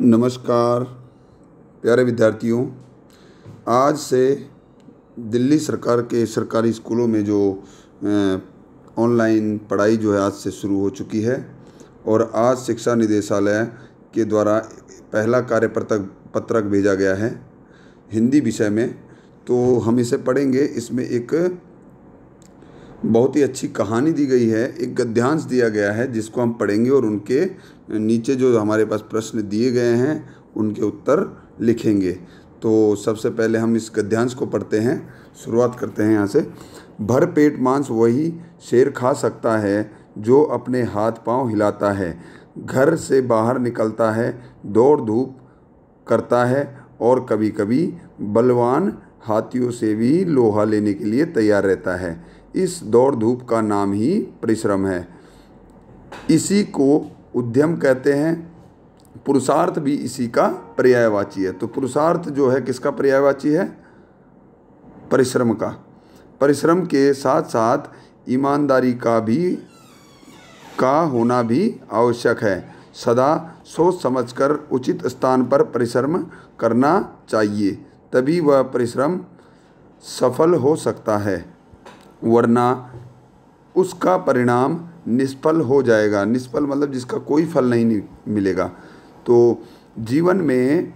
नमस्कार प्यारे विद्यार्थियों आज से दिल्ली सरकार के सरकारी स्कूलों में जो ऑनलाइन पढ़ाई जो है आज से शुरू हो चुकी है और आज शिक्षा निदेशालय के द्वारा पहला कार्य पत्रक पत्रक भेजा गया है हिंदी विषय में तो हम इसे पढ़ेंगे इसमें एक बहुत ही अच्छी कहानी दी गई है एक गद्यांश दिया गया है जिसको हम पढ़ेंगे और उनके नीचे जो हमारे पास प्रश्न दिए गए हैं उनके उत्तर लिखेंगे तो सबसे पहले हम इस गद्यांश को पढ़ते हैं शुरुआत करते हैं यहाँ से भर पेट मांस वही शेर खा सकता है जो अपने हाथ पांव हिलाता है घर से बाहर निकलता है दौड़ धूप करता है और कभी कभी बलवान हाथियों से भी लोहा लेने के लिए तैयार रहता है इस दौड़ धूप का नाम ही परिश्रम है इसी को उद्यम कहते हैं पुरुषार्थ भी इसी का पर्यायवाची है तो पुरुषार्थ जो है किसका पर्यायवाची है परिश्रम का परिश्रम के साथ साथ ईमानदारी का भी का होना भी आवश्यक है सदा सोच समझकर उचित स्थान पर परिश्रम करना चाहिए तभी वह परिश्रम सफल हो सकता है वरना उसका परिणाम निष्फल हो जाएगा निष्फल मतलब जिसका कोई फल नहीं मिलेगा तो जीवन में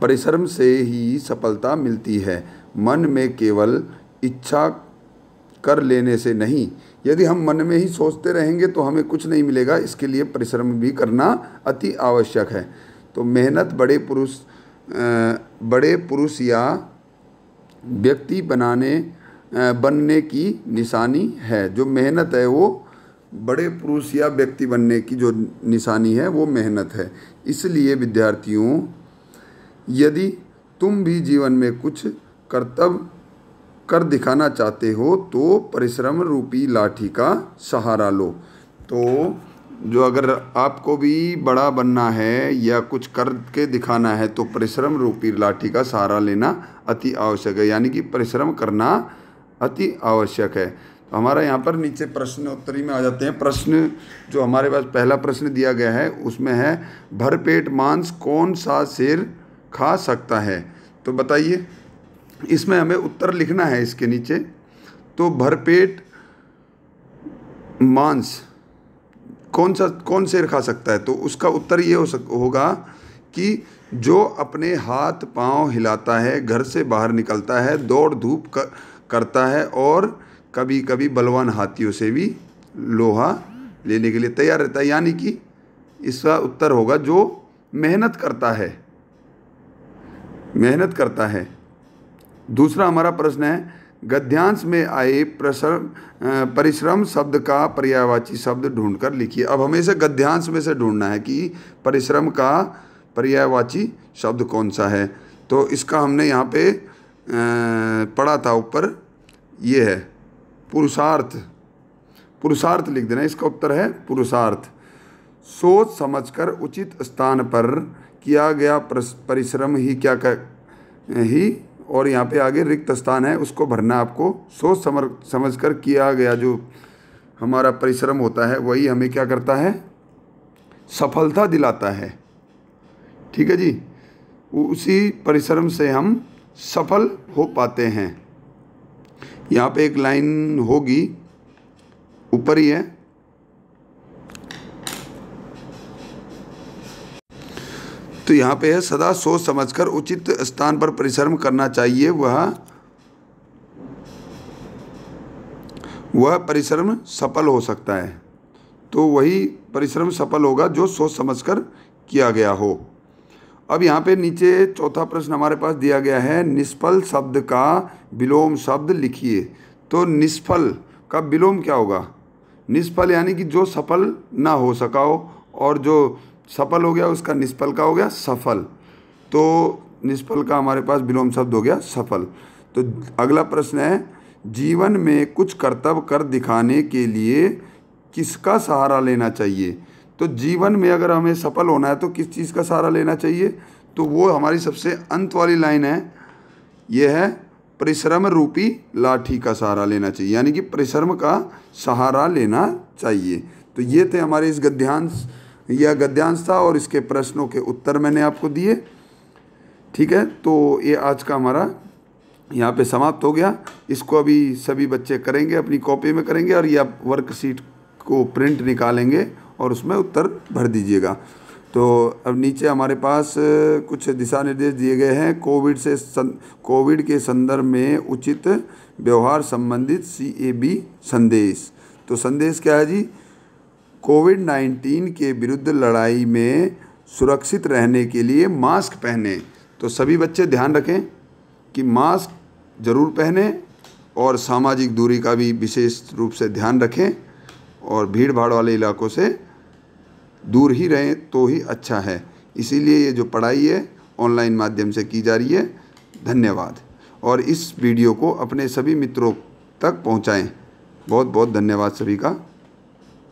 परिश्रम से ही सफलता मिलती है मन में केवल इच्छा कर लेने से नहीं यदि हम मन में ही सोचते रहेंगे तो हमें कुछ नहीं मिलेगा इसके लिए परिश्रम भी करना अति आवश्यक है तो मेहनत बड़े पुरुष बड़े पुरुष या व्यक्ति बनाने बनने की निशानी है जो मेहनत है वो बड़े पुरुष या व्यक्ति बनने की जो निशानी है वो मेहनत है इसलिए विद्यार्थियों यदि तुम भी जीवन में कुछ कर्तव्य कर दिखाना चाहते हो तो परिश्रम रूपी लाठी का सहारा लो तो जो अगर आपको भी बड़ा बनना है या कुछ करके दिखाना है तो परिश्रम रूपी लाठी का सहारा लेना अति आवश्यक है यानी कि परिश्रम करना अति आवश्यक है तो हमारा यहाँ पर नीचे प्रश्नोत्तरी में आ जाते हैं प्रश्न जो हमारे पास पहला प्रश्न दिया गया है उसमें है भरपेट मांस कौन सा शेर खा सकता है तो बताइए इसमें हमें उत्तर लिखना है इसके नीचे तो भरपेट मांस कौन सा कौन शेर खा सकता है तो उसका उत्तर ये हो सक होगा कि जो अपने हाथ पांव हिलाता है घर से बाहर निकलता है दौड़ धूप कर करता है और कभी कभी बलवान हाथियों से भी लोहा लेने के लिए तैयार रहता है यानी कि इसका उत्तर होगा जो मेहनत करता है मेहनत करता है दूसरा हमारा प्रश्न है गद्यांश में आए प्रसर परिश्रम शब्द का पर्यायवाची शब्द ढूंढकर लिखिए अब हमें इसे गद्यांश में से ढूंढना है कि परिश्रम का पर्यायवाची शब्द कौन सा है तो इसका हमने यहाँ पे पढ़ा था ऊपर ये है पुरुषार्थ पुरुषार्थ लिख देना इसका उत्तर है पुरुषार्थ सोच समझकर उचित स्थान पर किया गया परिश्रम ही क्या कर ही और यहाँ पे आगे रिक्त स्थान है उसको भरना आपको सोच समर समझ कर किया गया जो हमारा परिश्रम होता है वही हमें क्या करता है सफलता दिलाता है ठीक है जी उसी परिश्रम से हम सफल हो पाते हैं यहाँ पे एक लाइन होगी ऊपर ही है तो यहाँ पे है सदा सोच समझकर उचित स्थान पर परिश्रम करना चाहिए वह वह परिश्रम सफल हो सकता है तो वही परिश्रम सफल होगा जो सोच समझकर किया गया हो अब यहाँ पे नीचे चौथा प्रश्न हमारे पास दिया गया है निष्फल शब्द का विलोम शब्द लिखिए तो निष्फल का विलोम क्या होगा निष्फल यानी कि जो सफल ना हो सका हो और जो सफल हो गया उसका निष्फल का हो गया सफल तो निष्फल का हमारे पास विलोम शब्द हो गया सफल तो अगला प्रश्न है जीवन में कुछ कर्तव्य कर दिखाने के लिए किसका सहारा लेना चाहिए तो जीवन में अगर हमें सफल होना है तो किस चीज़ का सहारा लेना चाहिए तो वो हमारी सबसे अंत वाली लाइन है ये है परिश्रम रूपी लाठी का सहारा लेना चाहिए यानी कि परिश्रम का सहारा लेना चाहिए तो ये थे हमारे इस गद्यांश यह गद्यांश था और इसके प्रश्नों के उत्तर मैंने आपको दिए ठीक है तो ये आज का हमारा यहाँ पे समाप्त हो गया इसको अभी सभी बच्चे करेंगे अपनी कॉपी में करेंगे और यह वर्कशीट को प्रिंट निकालेंगे और उसमें उत्तर भर दीजिएगा तो अब नीचे हमारे पास कुछ दिशा निर्देश दिए गए हैं कोविड से सं कोविड के संदर्भ में उचित व्यवहार संबंधित बी संदेश तो संदेश क्या है जी कोविड नाइन्टीन के विरुद्ध लड़ाई में सुरक्षित रहने के लिए मास्क पहने तो सभी बच्चे ध्यान रखें कि मास्क ज़रूर पहने और सामाजिक दूरी का भी विशेष रूप से ध्यान रखें और भीड़ भाड़ वाले इलाकों से दूर ही रहें तो ही अच्छा है इसीलिए ये जो पढ़ाई है ऑनलाइन माध्यम से की जा रही है धन्यवाद और इस वीडियो को अपने सभी मित्रों तक पहुँचाएँ बहुत बहुत धन्यवाद सभी का